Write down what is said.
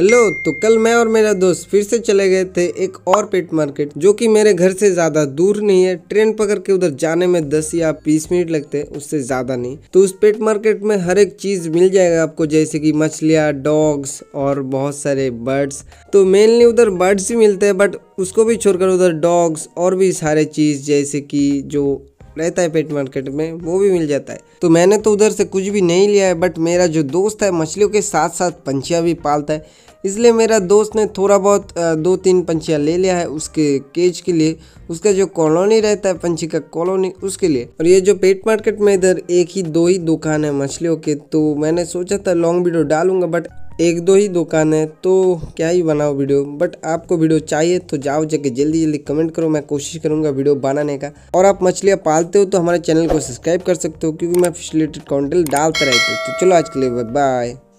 hello तो कल मैं और मेरा दोस्त फिर से चले गए थे एक और पेट मार्केट जो कि मेरे घर से ज्यादा दूर नहीं है ट्रेन पकड़ के उधर जाने में 10 या 20 मिनट लगते हैं उससे ज्यादा नहीं तो उस पेट मार्केट में हर एक चीज मिल जाएगा आपको जैसे कि मछलियाँ डॉग्स और बहुत सारे बर्ड्स तो मेनली उधर बर्ड्स ही मिलते हैं बट उसको भी छोड़कर उधर डॉग्स और भी सारे चीज जैसे कि जो रहता है पेट मार्केट में वो भी मिल जाता है तो मैंने तो उधर से कुछ भी नहीं लिया है बट मेरा जो दोस्त है मछलियों के साथ साथ पंछियाँ भी पालता है इसलिए मेरा दोस्त ने थोड़ा बहुत दो तीन पंछियाँ ले लिया है उसके केज के लिए उसका जो कॉलोनी रहता है पंछी का कॉलोनी उसके लिए और ये जो पेट मार्केट में इधर एक ही दो ही दुकान है मछलियों के तो मैंने सोचा था लॉन्ग वीडियो डालूंगा बट एक दो ही दुकान है तो क्या ही बनाओ वीडियो बट आपको वीडियो चाहिए तो जाओ जाके जल्दी जल्दी कमेंट करो मैं कोशिश करूँगा वीडियो बनाने का और आप मछलियाँ पालते हो तो हमारे चैनल को सब्सक्राइब कर सकते हो क्योंकि मैं फिश रिलेटेड कॉन्टेंट डालता रहता हूँ तो चलो आज के लिए बाय